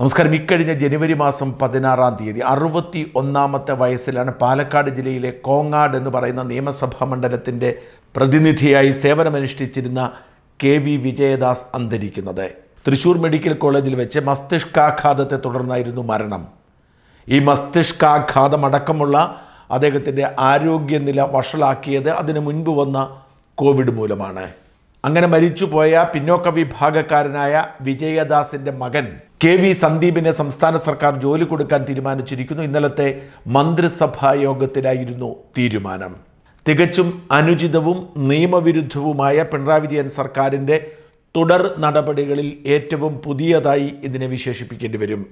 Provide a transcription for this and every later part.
നമസ്കാരം ഇക്കഴിഞ്ഞ ജനുവരി മാസം പതിനാറാം തീയതി അറുപത്തി ഒന്നാമത്തെ വയസ്സിലാണ് പാലക്കാട് ജില്ലയിലെ കോങ്ങാട് എന്ന് പറയുന്ന നിയമസഭാ മണ്ഡലത്തിൻ്റെ പ്രതിനിധിയായി സേവനമനുഷ്ഠിച്ചിരുന്ന കെ വി വിജയദാസ് അന്തരിക്കുന്നത് തൃശൂർ മെഡിക്കൽ കോളേജിൽ വെച്ച് മസ്തിഷ്കാഘാതത്തെ തുടർന്നായിരുന്നു മരണം ഈ മസ്തിഷ്കാഘാതമടക്കമുള്ള അദ്ദേഹത്തിൻ്റെ ആരോഗ്യനില വഷളാക്കിയത് അതിനു മുൻപ് വന്ന കോവിഡ് മൂലമാണ് അങ്ങനെ മരിച്ചുപോയ പിന്നോക്ക വിഭാഗക്കാരനായ വിജയദാസിൻ്റെ മകൻ കെ വി സന്ദീപിന് സംസ്ഥാന സർക്കാർ ജോലി കൊടുക്കാൻ തീരുമാനിച്ചിരിക്കുന്നു ഇന്നലത്തെ മന്ത്രിസഭാ യോഗത്തിലായിരുന്നു തീരുമാനം തികച്ചും അനുചിതവും നിയമവിരുദ്ധവുമായ പിണറായി വിജയൻ സർക്കാരിൻ്റെ തുടർ നടപടികളിൽ ഏറ്റവും പുതിയതായി ഇതിനെ വിശേഷിപ്പിക്കേണ്ടി വരും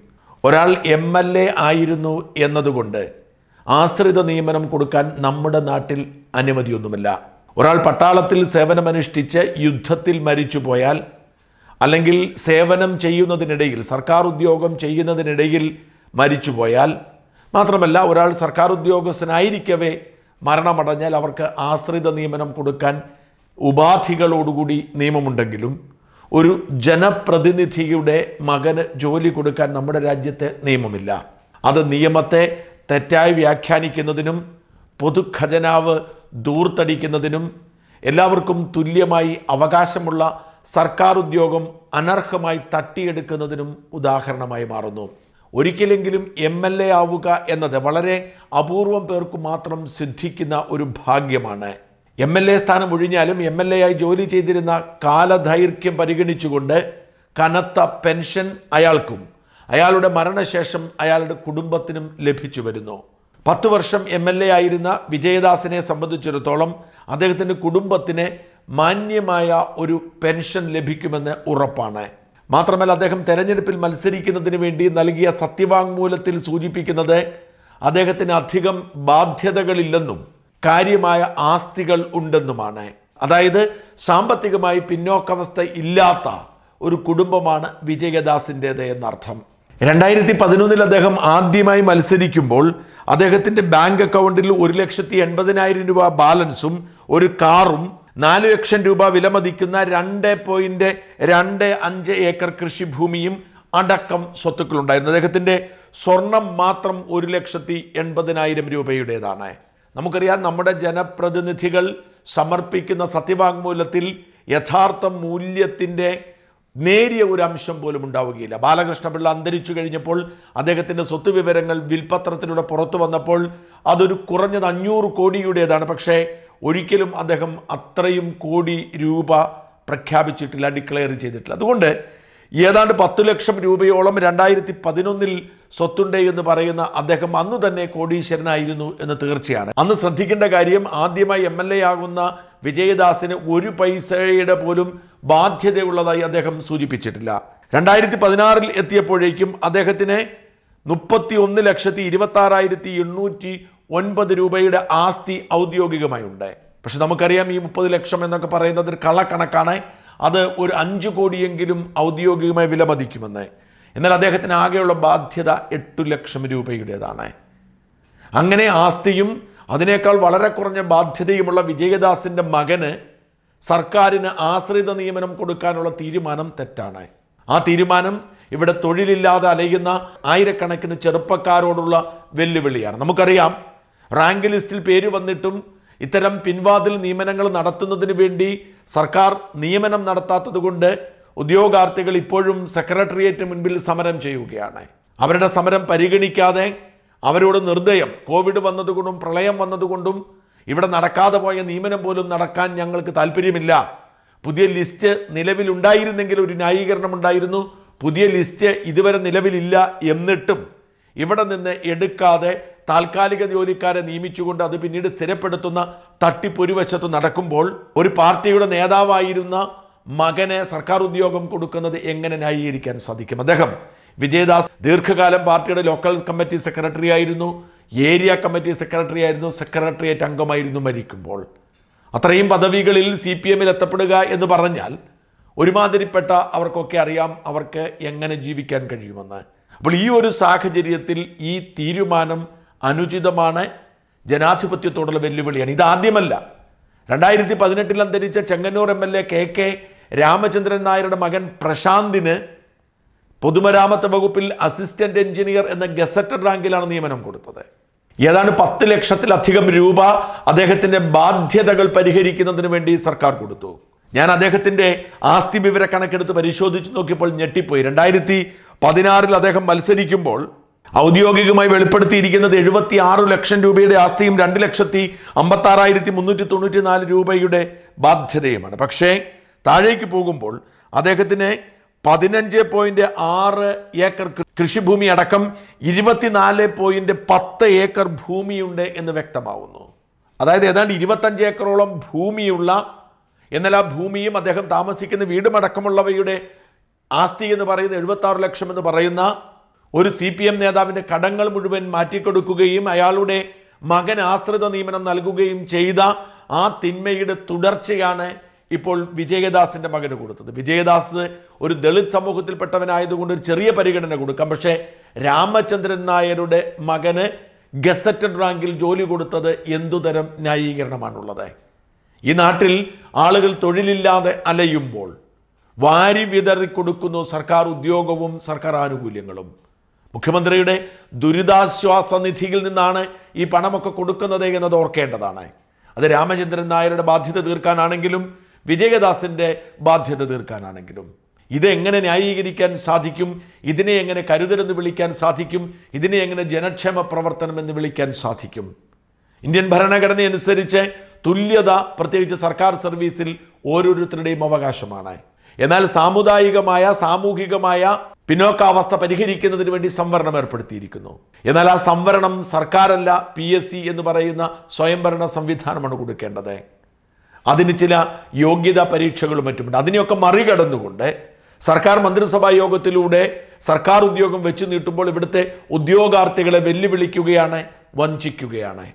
ഒരാൾ എം എൽ എ ആയിരുന്നു എന്നതുകൊണ്ട് ആശ്രിത നിയമനം കൊടുക്കാൻ നമ്മുടെ നാട്ടിൽ അനുമതിയൊന്നുമില്ല ഒരാൾ പട്ടാളത്തിൽ സേവനമനുഷ്ഠിച്ച് യുദ്ധത്തിൽ മരിച്ചു പോയാൽ അല്ലെങ്കിൽ സേവനം ചെയ്യുന്നതിനിടയിൽ സർക്കാർ ഉദ്യോഗം ചെയ്യുന്നതിനിടയിൽ മരിച്ചുപോയാൽ മാത്രമല്ല ഒരാൾ സർക്കാർ ഉദ്യോഗസ്ഥനായിരിക്കവേ മരണമടഞ്ഞാൽ അവർക്ക് ആശ്രിത നിയമനം കൊടുക്കാൻ ഉപാധികളോടുകൂടി നിയമമുണ്ടെങ്കിലും ഒരു ജനപ്രതിനിധിയുടെ മകന് ജോലി കൊടുക്കാൻ നമ്മുടെ രാജ്യത്തെ നിയമമില്ല അത് നിയമത്തെ തെറ്റായി വ്യാഖ്യാനിക്കുന്നതിനും പൊതുഖജനാവ് ദൂർത്തടിക്കുന്നതിനും എല്ലാവർക്കും തുല്യമായി അവകാശമുള്ള സർക്കാർ ഉദ്യോഗം അനർഹമായി തട്ടിയെടുക്കുന്നതിനും ഉദാഹരണമായി മാറുന്നു ഒരിക്കലെങ്കിലും എം എൽ എ ആവുക എന്നത് വളരെ അപൂർവം പേർക്ക് മാത്രം സിദ്ധിക്കുന്ന ഒരു ഭാഗ്യമാണ് എം എൽ എ സ്ഥാനം ഒഴിഞ്ഞാലും എം എൽ എ ആയി ജോലി ചെയ്തിരുന്ന കാലദൈർഘ്യം പരിഗണിച്ചുകൊണ്ട് കനത്ത പെൻഷൻ അയാൾക്കും അയാളുടെ മരണശേഷം അയാളുടെ കുടുംബത്തിനും ലഭിച്ചു വരുന്നു പത്ത് വർഷം എം എൽ എ ആയിരുന്ന വിജയദാസിനെ സംബന്ധിച്ചിടത്തോളം അദ്ദേഹത്തിൻ്റെ കുടുംബത്തിന് മാന്യമായ ഒരു പെൻഷൻ ലഭിക്കുമെന്ന് ഉറപ്പാണ് മാത്രമല്ല അദ്ദേഹം തെരഞ്ഞെടുപ്പിൽ മത്സരിക്കുന്നതിന് വേണ്ടി നൽകിയ സത്യവാങ്മൂലത്തിൽ സൂചിപ്പിക്കുന്നത് അദ്ദേഹത്തിന് അധികം ബാധ്യതകളില്ലെന്നും കാര്യമായ ആസ്തികൾ ഉണ്ടെന്നുമാണ് അതായത് സാമ്പത്തികമായി പിന്നോക്കാവസ്ഥ ഇല്ലാത്ത ഒരു കുടുംബമാണ് വിജയദാസിൻ്റേത് എന്നർത്ഥം രണ്ടായിരത്തി പതിനൊന്നിൽ അദ്ദേഹം ആദ്യമായി മത്സരിക്കുമ്പോൾ അദ്ദേഹത്തിൻ്റെ ബാങ്ക് അക്കൗണ്ടിൽ ഒരു ലക്ഷത്തി എൺപതിനായിരം രൂപ ബാലൻസും ഒരു കാറും നാല് ലക്ഷം രൂപ വിലമതിക്കുന്ന രണ്ട് പോയിന്റ് രണ്ട് അഞ്ച് ഏക്കർ കൃഷിഭൂമിയും അടക്കം സ്വത്തുക്കളുണ്ടായിരുന്നു അദ്ദേഹത്തിൻ്റെ സ്വർണം മാത്രം ഒരു ലക്ഷത്തി എൺപതിനായിരം രൂപയുടേതാണ് നമുക്കറിയാം നമ്മുടെ ജനപ്രതിനിധികൾ സമർപ്പിക്കുന്ന സത്യവാങ്മൂലത്തിൽ യഥാർത്ഥ മൂല്യത്തിൻ്റെ നേരിയ ഒരു അംശം പോലും ഉണ്ടാവുകയില്ല ബാലകൃഷ്ണപിള്ള അന്തരിച്ചു കഴിഞ്ഞപ്പോൾ അദ്ദേഹത്തിൻ്റെ സ്വത്ത് വിവരങ്ങൾ വിൽപത്രത്തിലൂടെ പുറത്തു വന്നപ്പോൾ അതൊരു കുറഞ്ഞത് അഞ്ഞൂറ് കോടിയുടേതാണ് പക്ഷേ ഒരിക്കലും അദ്ദേഹം അത്രയും കോടി രൂപ പ്രഖ്യാപിച്ചിട്ടില്ല ഡിക്ലെയർ ചെയ്തിട്ടില്ല അതുകൊണ്ട് ഏതാണ്ട് പത്തു ലക്ഷം രൂപയോളം രണ്ടായിരത്തി പതിനൊന്നിൽ സ്വത്തുണ്ട് എന്ന് പറയുന്ന അദ്ദേഹം അന്ന് തന്നെ കോടീശ്വരനായിരുന്നു എന്ന് തീർച്ചയാണ് അന്ന് ശ്രദ്ധിക്കേണ്ട കാര്യം ആദ്യമായി എം എൽ എ ആകുന്ന വിജയദാസിന് ഒരു പൈസയുടെ പോലും ബാധ്യതയുള്ളതായി അദ്ദേഹം സൂചിപ്പിച്ചിട്ടില്ല രണ്ടായിരത്തി പതിനാറിൽ എത്തിയപ്പോഴേക്കും അദ്ദേഹത്തിന് മുപ്പത്തി ഒന്ന് ലക്ഷത്തി ഇരുപത്തി ആറായിരത്തി എണ്ണൂറ്റി ഒൻപത് രൂപയുടെ ആസ്തി ഔദ്യോഗികമായി ഉണ്ട് പക്ഷെ നമുക്കറിയാം ഈ മുപ്പത് ലക്ഷം എന്നൊക്കെ പറയുന്നത് ഒരു കള്ളക്കണക്കാണ് അത് ഒരു അഞ്ച് കോടിയെങ്കിലും ഔദ്യോഗികമായി വിലമതിക്കുമെന്ന് എന്നാൽ അദ്ദേഹത്തിന് ആകെയുള്ള ബാധ്യത എട്ട് ലക്ഷം രൂപയുടേതാണ് അങ്ങനെ ആസ്തിയും അതിനേക്കാൾ വളരെ കുറഞ്ഞ ബാധ്യതയുമുള്ള വിജയദാസിൻ്റെ മകന് സർക്കാരിന് ആശ്രിത നിയമനം കൊടുക്കാനുള്ള തീരുമാനം തെറ്റാണ് ആ തീരുമാനം ഇവിടെ തൊഴിലില്ലാതെ അലയുന്ന ആയിരക്കണക്കിന് ചെറുപ്പക്കാരോടുള്ള വെല്ലുവിളിയാണ് നമുക്കറിയാം റാങ്ക് ലിസ്റ്റിൽ പേര് വന്നിട്ടും ഇത്തരം പിൻവാതിൽ നിയമനങ്ങൾ നടത്തുന്നതിന് വേണ്ടി സർക്കാർ നിയമനം നടത്താത്തതുകൊണ്ട് ഉദ്യോഗാർത്ഥികൾ ഇപ്പോഴും സെക്രട്ടേറിയറ്റിന് മുൻപിൽ സമരം ചെയ്യുകയാണ് അവരുടെ സമരം പരിഗണിക്കാതെ അവരോട് നിർദ്ദയം കോവിഡ് വന്നതുകൊണ്ടും പ്രളയം വന്നതുകൊണ്ടും ഇവിടെ നടക്കാതെ പോയ നിയമനം പോലും നടക്കാൻ ഞങ്ങൾക്ക് താല്പര്യമില്ല പുതിയ ലിസ്റ്റ് നിലവിലുണ്ടായിരുന്നെങ്കിൽ ഒരു ന്യായീകരണം ഉണ്ടായിരുന്നു പുതിയ ലിസ്റ്റ് ഇതുവരെ നിലവിലില്ല എന്നിട്ടും ഇവിടെ നിന്ന് എടുക്കാതെ താൽക്കാലിക ജോലിക്കാരെ നിയമിച്ചുകൊണ്ട് അത് പിന്നീട് സ്ഥിരപ്പെടുത്തുന്ന ഒരു വശത്ത് നടക്കുമ്പോൾ ഒരു പാർട്ടിയുടെ നേതാവായിരുന്ന മകനെ സർക്കാർ ഉദ്യോഗം കൊടുക്കുന്നത് എങ്ങനെ ന്യായീകരിക്കാൻ സാധിക്കും അദ്ദേഹം വിജയദാസ് ദീർഘകാലം പാർട്ടിയുടെ ലോക്കൽ കമ്മിറ്റി സെക്രട്ടറി ആയിരുന്നു ഏരിയ കമ്മിറ്റി സെക്രട്ടറി ആയിരുന്നു സെക്രട്ടേറിയറ്റ് അംഗമായിരുന്നു മരിക്കുമ്പോൾ അത്രയും പദവികളിൽ സി പി എമ്മിൽ എത്തപ്പെടുക എന്ന് പറഞ്ഞാൽ ഒരുമാതിരിപ്പെട്ട അവർക്കൊക്കെ അറിയാം അവർക്ക് എങ്ങനെ ജീവിക്കാൻ കഴിയുമെന്ന് അപ്പോൾ ഈ ഒരു സാഹചര്യത്തിൽ ഈ തീരുമാനം അനുചിതമാണ് ജനാധിപത്യത്തോടുള്ള വെല്ലുവിളിയാണ് ഇതാദ്യമല്ല രണ്ടായിരത്തി പതിനെട്ടിൽ അന്തരിച്ച Chengannur M L A K K Ramachandran നായരുടെ മകൻ പ്രശാന്തിന് പൊതുമരാമത്ത് വകുപ്പിൽ അസിസ്റ്റന്റ് എഞ്ചിനീയർ എന്ന ഗസറ്റഡ് റാങ്കിലാണ് നിയമനം കൊടുത്തത് ഏതാണ് പത്ത് ലക്ഷത്തിലധികം രൂപ അദ്ദേഹത്തിൻ്റെ ബാധ്യതകൾ പരിഹരിക്കുന്നതിന് വേണ്ടി സർക്കാർ കൊടുത്തു ഞാൻ അദ്ദേഹത്തിൻ്റെ ആസ്തി വിവര കണക്കെടുത്ത് പരിശോധിച്ച് നോക്കിയപ്പോൾ ഞെട്ടിപ്പോയി രണ്ടായിരത്തി പതിനാറിൽ അദ്ദേഹം മത്സരിക്കുമ്പോൾ ഔദ്യോഗികമായി വെളിപ്പെടുത്തിയിരിക്കുന്നത് എഴുപത്തി ആറ് ലക്ഷം രൂപയുടെ ആസ്തിയും രണ്ട് ലക്ഷത്തി അമ്പത്തി ആറായിരത്തി മുന്നൂറ്റി തൊണ്ണൂറ്റി നാല് രൂപയുടെ ബാധ്യതയുമാണ് പക്ഷേ താഴേക്ക് പോകുമ്പോൾ അദ്ദേഹത്തിന് പതിനഞ്ച് പോയിന്റ് ആറ് ഏക്കർ കൃഷിഭൂമി അടക്കം ഇരുപത്തിനാല് പോയിന്റ് പത്ത് ഏക്കർ ഭൂമിയുണ്ട് എന്ന് വ്യക്തമാവുന്നു അതായത് ഏതാണ്ട് ഇരുപത്തഞ്ച് ഏക്കറോളം ഭൂമിയുള്ള എന്നാൽ ആ ഭൂമിയും അദ്ദേഹം താമസിക്കുന്ന വീടുമടക്കമുള്ളവയുടെ ആസ്തി എന്ന് പറയുന്ന എഴുപത്തി ലക്ഷം എന്ന് പറയുന്ന ഒരു സി പി എം നേതാവിൻ്റെ കടങ്ങൾ മുഴുവൻ മാറ്റിക്കൊടുക്കുകയും അയാളുടെ മകൻ ആശ്രിത നിയമനം നൽകുകയും ചെയ്ത ആ തിന്മയുടെ തുടർച്ചയാണ് ഇപ്പോൾ വിജയദാസിൻ്റെ മകന് കൊടുത്തത് വിജയദാസ് ഒരു ദളിത് സമൂഹത്തിൽപ്പെട്ടവനായതുകൊണ്ട് ഒരു ചെറിയ പരിഗണന കൊടുക്കാം പക്ഷേ രാമചന്ദ്രൻ നായരുടെ മകന് ഗസറ്റഡ് റാങ്കിൽ ജോലി കൊടുത്തത് എന്തുതരം ന്യായീകരണമാണുള്ളത് ഈ നാട്ടിൽ ആളുകൾ തൊഴിലില്ലാതെ അലയുമ്പോൾ വാരി വിതറി കൊടുക്കുന്നു സർക്കാർ ഉദ്യോഗവും സർക്കാർ ആനുകൂല്യങ്ങളും മുഖ്യമന്ത്രിയുടെ ദുരിതാശ്വാസ നിധിയിൽ നിന്നാണ് ഈ പണമൊക്കെ കൊടുക്കുന്നത് എന്നത് ഓർക്കേണ്ടതാണ് അത് രാമചന്ദ്രൻ നായരുടെ ബാധ്യത തീർക്കാനാണെങ്കിലും വിജയദാസിൻ്റെ ബാധ്യത തീർക്കാനാണെങ്കിലും ഇതെങ്ങനെ ന്യായീകരിക്കാൻ സാധിക്കും ഇതിനെ എങ്ങനെ കരുതലെന്ന് വിളിക്കാൻ സാധിക്കും ഇതിനെ എങ്ങനെ ജനക്ഷേമ പ്രവർത്തനം എന്ന് വിളിക്കാൻ സാധിക്കും ഇന്ത്യൻ ഭരണഘടന അനുസരിച്ച് തുല്യത പ്രത്യേകിച്ച് സർക്കാർ സർവീസിൽ ഓരോരുത്തരുടെയും അവകാശമാണ് എന്നാൽ സാമുദായികമായ സാമൂഹികമായ പിന്നോക്കാവസ്ഥ പരിഹരിക്കുന്നതിന് വേണ്ടി സംവരണം ഏർപ്പെടുത്തിയിരിക്കുന്നു എന്നാൽ ആ സംവരണം സർക്കാരല്ല പി എസ് സി എന്ന് പറയുന്ന സ്വയംഭരണ സംവിധാനമാണ് കൊടുക്കേണ്ടത് അതിന് ചില യോഗ്യതാ പരീക്ഷകളും മറ്റുമുണ്ട് അതിനെയൊക്കെ മറികടന്നുകൊണ്ട് സർക്കാർ മന്ത്രിസഭാ യോഗത്തിലൂടെ സർക്കാർ ഉദ്യോഗം വെച്ചു നീട്ടുമ്പോൾ ഇവിടുത്തെ ഉദ്യോഗാർത്ഥികളെ വെല്ലുവിളിക്കുകയാണ് വഞ്ചിക്കുകയാണ്